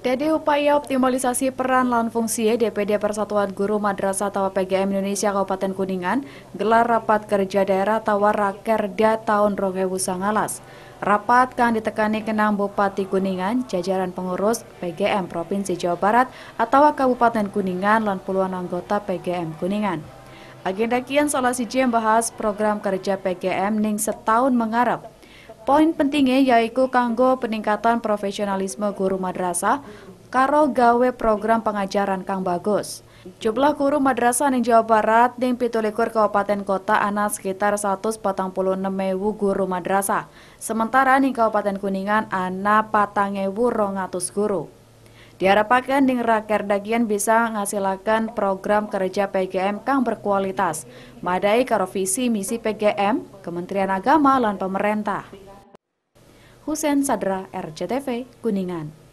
Dari upaya optimalisasi peran lan fungsi DPD Persatuan Guru Madrasah atau PGM Indonesia Kabupaten Kuningan gelar rapat kerja daerah Tawar Rakerda tahun 2019. Rapat kan ditekani kenang Bupati Kuningan, jajaran pengurus PGM Provinsi Jawa Barat atau Kabupaten Kuningan lan puluhan anggota PGM Kuningan. Agenda kian salah siji membahas program kerja PGM ning setahun mengarap Poin pentingnya yaitu kanggo peningkatan profesionalisme guru madrasah karo gawe program pengajaran kang bagus. Jumlah guru madrasah di Jawa Barat di pitulikur kabupaten kota ana sekitar 146 guru madrasah. Sementara di Kabupaten Kuningan ana 4.200 guru. Diharapkan dengan rakerdagian bisa menghasilkan program kerja PGM kang berkualitas, madai karo visi misi PGM, Kementerian Agama dan pemerintah. Husen Sadra RCTV Kuningan.